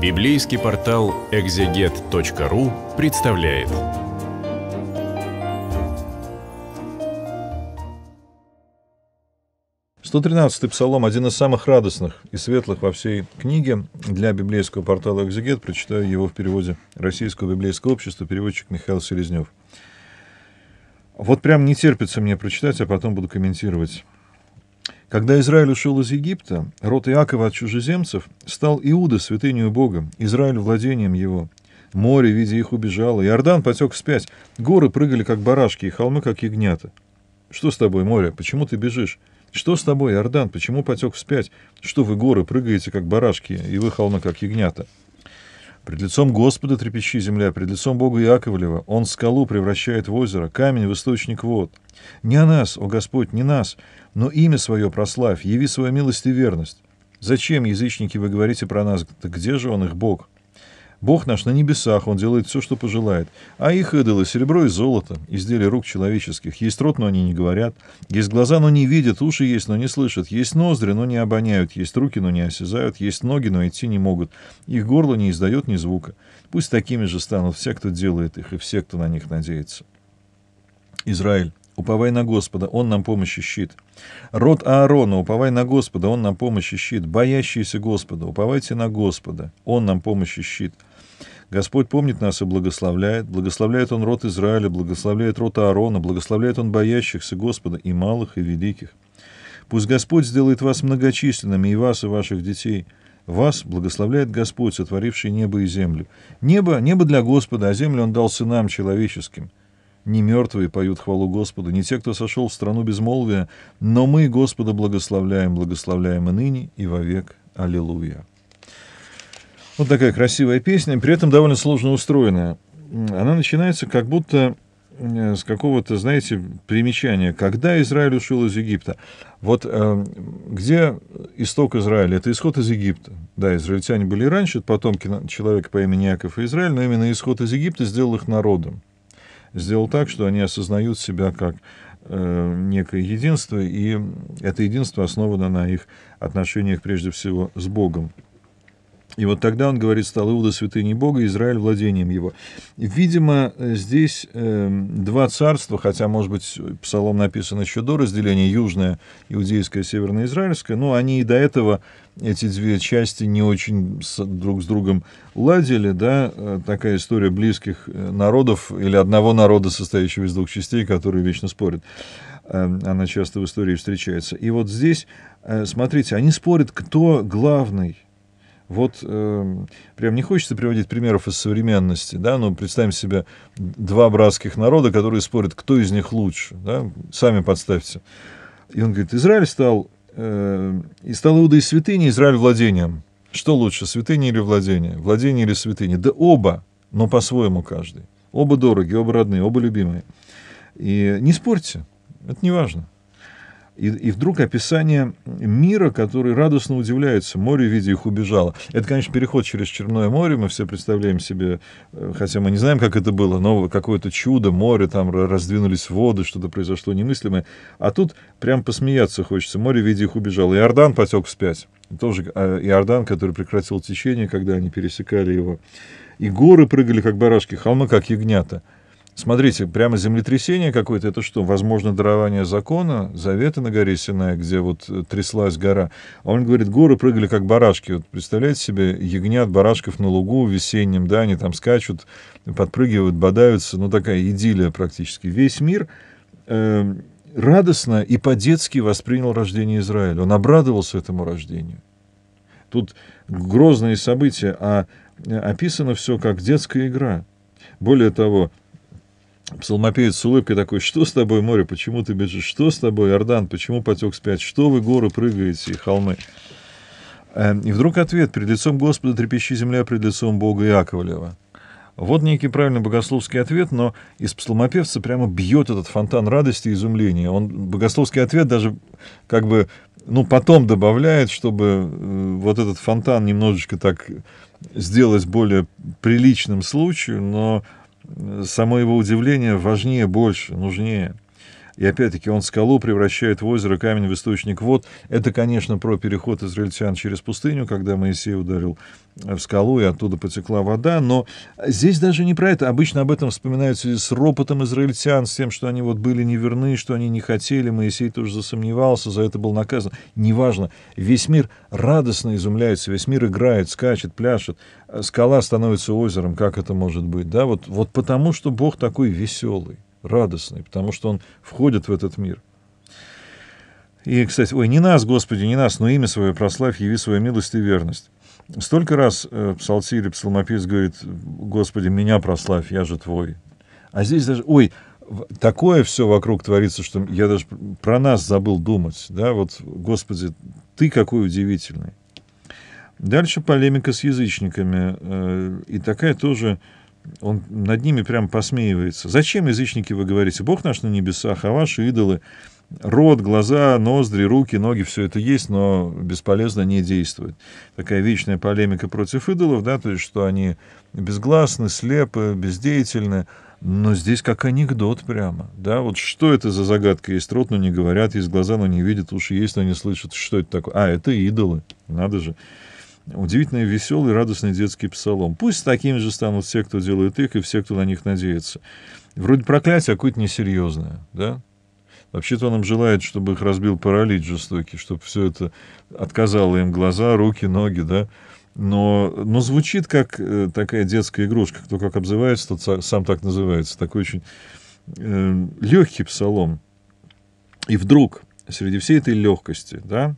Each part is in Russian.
Библейский портал экзегет.ру представляет. Сто тринадцатый псалом один из самых радостных и светлых во всей книге. Для библейского портала «Экзегет» прочитаю его в переводе Российского библейского общества, переводчик Михаил Селезнев. Вот прям не терпится мне прочитать, а потом буду комментировать. Когда Израиль ушел из Египта, род Иакова от чужеземцев стал Иуда святынею Бога, Израиль владением его. Море, видя их, убежало, Иордан потек вспять, горы прыгали, как барашки, и холмы, как ягнята. «Что с тобой, море? Почему ты бежишь? Что с тобой, Иордан? Почему потек вспять? Что вы, горы, прыгаете, как барашки, и вы, холмы, как ягнята?» Пред лицом Господа трепещи земля, пред лицом Бога Яковлева. Он скалу превращает в озеро, камень в источник вод. Не о нас, о Господь, не нас, но имя свое прославь, яви свою милость и верность. Зачем, язычники, вы говорите про нас? Так где же он их Бог?» Бог наш на небесах, Он делает все, что пожелает. А их идолы — серебро и золото, изделия рук человеческих. Есть рот, но они не говорят. Есть глаза, но не видят. Уши есть, но не слышат. Есть ноздри, но не обоняют. Есть руки, но не осязают. Есть ноги, но идти не могут. Их горло не издает ни звука. Пусть такими же станут все, кто делает их, и все, кто на них надеется. Израиль. Уповай на Господа, Он нам помощь и щит. Род Аарона, уповай на Господа, Он нам помощь и щит. Боящиеся Господа, уповайте на Господа, Он нам помощь и щит. Господь помнит нас и благословляет. Благословляет Он род Израиля, благословляет род Аарона, благословляет Он боящихся Господа и малых, и великих. Пусть Господь сделает вас многочисленными, и вас, и ваших детей. Вас благословляет Господь, сотворивший небо и землю. Небо, небо для Господа, а землю Он дал сынам человеческим. Не мертвые поют хвалу Господу, не те, кто сошел в страну безмолвия, но мы Господа благословляем, благословляем и ныне, и вовек. Аллилуйя. Вот такая красивая песня, при этом довольно сложно устроенная. Она начинается как будто э, с какого-то, знаете, примечания, когда Израиль ушел из Египта. Вот э, где исток Израиля? Это исход из Египта. Да, израильтяне были и раньше, потомки человека по имени Яков и Израиль, но именно исход из Египта сделал их народом. Сделал так, что они осознают себя как э, некое единство, и это единство основано на их отношениях прежде всего с Богом. И вот тогда он говорит, стал Иуда святыней Бога, Израиль владением его. Видимо, здесь э, два царства, хотя, может быть, псалом написан еще до разделения, южное, иудейское, северное, израильское, но они и до этого, эти две части, не очень с, друг с другом ладили, да, э, такая история близких э, народов или одного народа, состоящего из двух частей, которые вечно спорят эм, она часто в истории встречается. И вот здесь, э, смотрите, они спорят, кто главный – вот э, прям не хочется приводить примеров из современности, да, но представим себе два братских народа, которые спорят, кто из них лучше, да, сами подставьте. И он говорит, Израиль стал, э, и стал Иуда и святыни, Израиль владением. Что лучше, святыни или владение? Владение или святыни? Да оба, но по-своему каждый. Оба дороги, оба родные, оба любимые. И не спорьте, это не важно. И, и вдруг описание мира, который радостно удивляется, море, в виде их, убежало. Это, конечно, переход через Черное море, мы все представляем себе, э, хотя мы не знаем, как это было, но какое-то чудо, море, там раздвинулись воды, что-то произошло немыслимое. А тут прям посмеяться хочется, море, в виде их, убежало. Иордан потек вспять. Тоже а, Иордан, который прекратил течение, когда они пересекали его. И горы прыгали, как барашки, холмы, как ягнята. Смотрите, прямо землетрясение какое-то, это что, возможно, дарование закона, завета на горе Синай, где вот э, тряслась гора. А он говорит, горы прыгали как барашки. Вот представляете себе, ягнят, барашков на лугу весеннем, да, они там скачут, подпрыгивают, бодаются, ну такая идиллия практически. Весь мир э, радостно и по-детски воспринял рождение Израиля. Он обрадовался этому рождению. Тут грозные события, а э, описано все как детская игра. Более того, Псалмопевец с улыбкой такой, что с тобой, море, почему ты бежишь, что с тобой, Иордан? почему потек спять, что вы, горы, прыгаете и холмы. Эм, и вдруг ответ, пред лицом Господа трепещи земля, пред лицом Бога Иаковлева. Вот некий правильный богословский ответ, но из псалмопевца прямо бьет этот фонтан радости и изумления. Он богословский ответ даже как бы, ну, потом добавляет, чтобы э, вот этот фонтан немножечко так сделать более приличным случаем, но само его удивление важнее, больше, нужнее. И опять-таки он скалу превращает в озеро, камень в источник вод. Это, конечно, про переход израильтян через пустыню, когда Моисей ударил э, в скалу, и оттуда потекла вода. Но здесь даже не про это. Обычно об этом вспоминаются с ропотом израильтян, с тем, что они вот были неверны, что они не хотели. Моисей тоже засомневался, за это был наказан. Неважно. Весь мир радостно изумляется, весь мир играет, скачет, пляшет. Э, скала становится озером. Как это может быть? Да, вот, вот потому, что Бог такой веселый радостный, потому что он входит в этот мир. И, кстати, ой, не нас, Господи, не нас, но имя свое прославь, яви свою милость и верность. Столько раз э, псалтирь или псалмопевец говорит, Господи, меня прославь, я же твой. А здесь даже, ой, такое все вокруг творится, что я даже про нас забыл думать. Да? Вот, Господи, ты какой удивительный. Дальше полемика с язычниками. Э, и такая тоже он над ними прям посмеивается. «Зачем, язычники, вы говорите, Бог наш на небесах, а ваши идолы, рот, глаза, ноздри, руки, ноги, все это есть, но бесполезно не действует». Такая вечная полемика против идолов, да, то есть, что они безгласны, слепы, бездеятельны, но здесь как анекдот прямо, да, вот что это за загадка, есть рот, но не говорят, есть глаза, но не видят, уши есть, но не слышат, что это такое? А, это идолы, надо же удивительный веселый, радостный детский псалом. Пусть такими же станут все, кто делает их, и все, кто на них надеется. Вроде проклятие, а какое-то несерьезное, да? Вообще-то он им желает, чтобы их разбил паралич жестокий, чтобы все это отказало им глаза, руки, ноги, да? Но, но звучит как э, такая детская игрушка. Кто как обзывается, тот сам так называется. Такой очень э, легкий псалом. И вдруг среди всей этой легкости, да,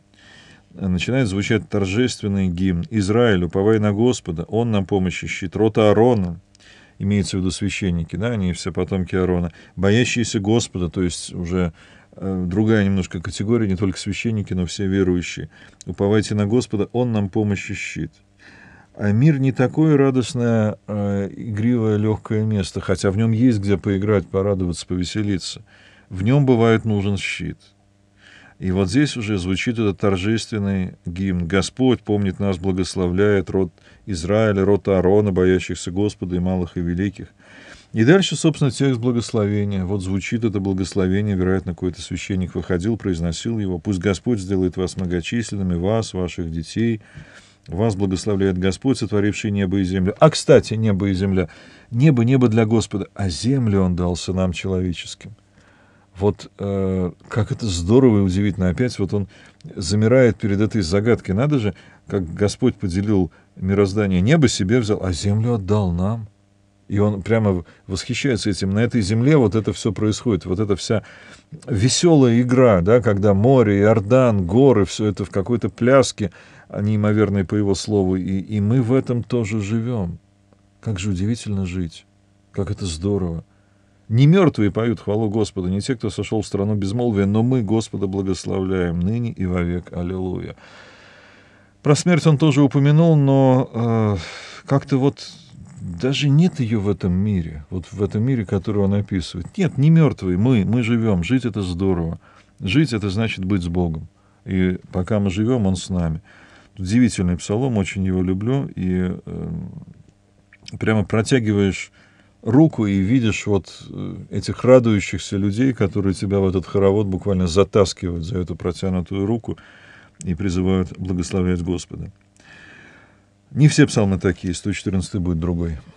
начинает звучать торжественный гимн Израилю, уповай на Господа, Он нам помощи, щит рота Аарона» имеется в виду священники, да, они все потомки Аарона, боящиеся Господа, то есть уже э, другая немножко категория, не только священники, но все верующие. Уповайте на Господа, Он нам помощи щит. А мир не такое радостное, э, игривое, легкое место, хотя в нем есть где поиграть, порадоваться, повеселиться. В нем бывает нужен щит — и вот здесь уже звучит этот торжественный гимн. «Господь помнит нас, благословляет род Израиля, род Аарона, боящихся Господа и малых и великих». И дальше, собственно, текст благословения. Вот звучит это благословение, вероятно, какой-то священник выходил, произносил его. «Пусть Господь сделает вас многочисленными, вас, ваших детей». Вас благословляет Господь, сотворивший небо и землю. А, кстати, небо и земля. Небо — небо для Господа, а землю Он дал сынам человеческим. Вот э, как это здорово и удивительно. Опять вот он замирает перед этой загадкой. Надо же, как Господь поделил мироздание, небо себе взял, а землю отдал нам. И он прямо восхищается этим. На этой земле вот это все происходит. Вот эта вся веселая игра, да, когда море, Иордан, горы, все это в какой-то пляске, а, неимоверной по его слову. И, и мы в этом тоже живем. Как же удивительно жить. Как это здорово. Не мертвые поют хвалу Господу, не те, кто сошел в страну безмолвия, но мы Господа благословляем ныне и вовек. Аллилуйя. Про смерть он тоже упомянул, но э, как-то вот даже нет ее в этом мире, вот в этом мире, который он описывает. Нет, не мертвые, мы, мы живем, жить это здорово. Жить это значит быть с Богом. И пока мы живем, он с нами. Удивительный псалом, очень его люблю, и э, прямо протягиваешь руку и видишь вот э, этих радующихся людей, которые тебя в этот хоровод буквально затаскивают за эту протянутую руку и призывают благословлять Господа. Не все псалмы такие, 114 будет другой.